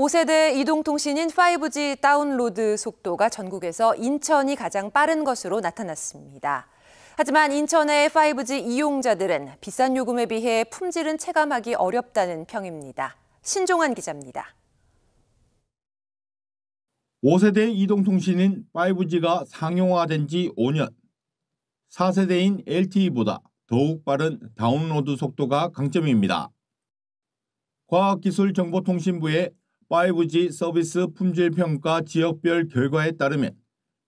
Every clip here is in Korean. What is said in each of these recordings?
5세대 이동통신인 5G 다운로드 속도가 전국에서 인천이 가장 빠른 것으로 나타났습니다. 하지만 인천의 5G 이용자들은 비싼 요금에 비해 품질은 체감하기 어렵다는 평입니다. 신종환 기자입니다. 5세대 이동통신인 5G가 상용화된 지 5년. 4세대인 LTE보다 더욱 빠른 다운로드 속도가 강점입니다. 과학기술정보통신부의 5G 서비스 품질 평가 지역별 결과에 따르면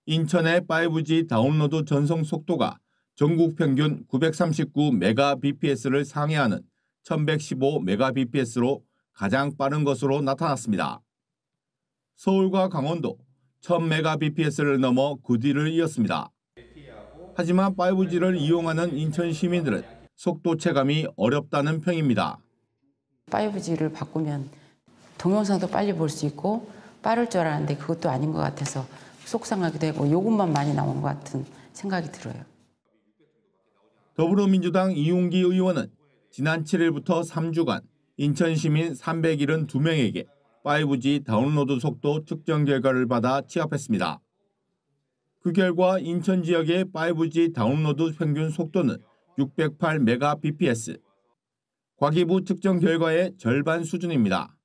인천의 5G 다운로드 전송 속도가 전국 평균 939mbps를 상회하는 1115mbps로 가장 빠른 것으로 나타났습니다. 서울과 강원도 1000mbps를 넘어 그 뒤를 이었습니다. 하지만 5G를 이용하는 인천 시민들은 속도 체감이 어렵다는 평입니다. 5G를 바꾸면 동영상도 빨리 볼 수 있고 빠를 줄 알았는데 그것도 아닌 것 같아서 속상하기도 하고 요것만 많이 나온것 같은 생각이 들어요. 더불어민주당 이용기 의원은 지난 7일부터 3주간 인천시민 372명에게 5G 다운로드 속도 측정 결과를 받아 취합했습니다. 그 결과 인천 지역의 5G 다운로드 평균 속도는 608mbps, 과기부 측정 결과의 절반 수준입니다.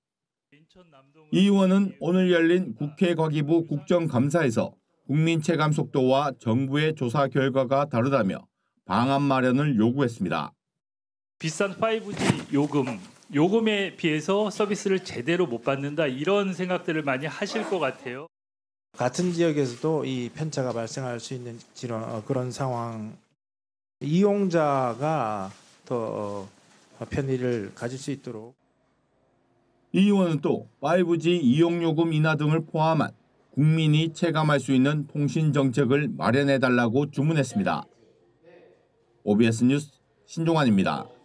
이 의원은 오늘 열린 국회 과기부 국정감사에서 국민 체감 속도와 정부의 조사 결과가 다르다며 방안 마련을 요구했습니다. 비싼 5G 요금, 요금에 비해서 서비스를 제대로 못 받는다 이런 생각들을 많이 하실 것 같아요. 같은 지역에서도 이 편차가 발생할 수 있는 어, 그런 상황, 이용자가 더 어, 편의를 가질 수 있도록 이 의원은 또 5G 이용요금 인하 등을 포함한 국민이 체감할 수 있는 통신 정책을 마련해달라고 주문했습니다. OBS 뉴스 신종환입니다.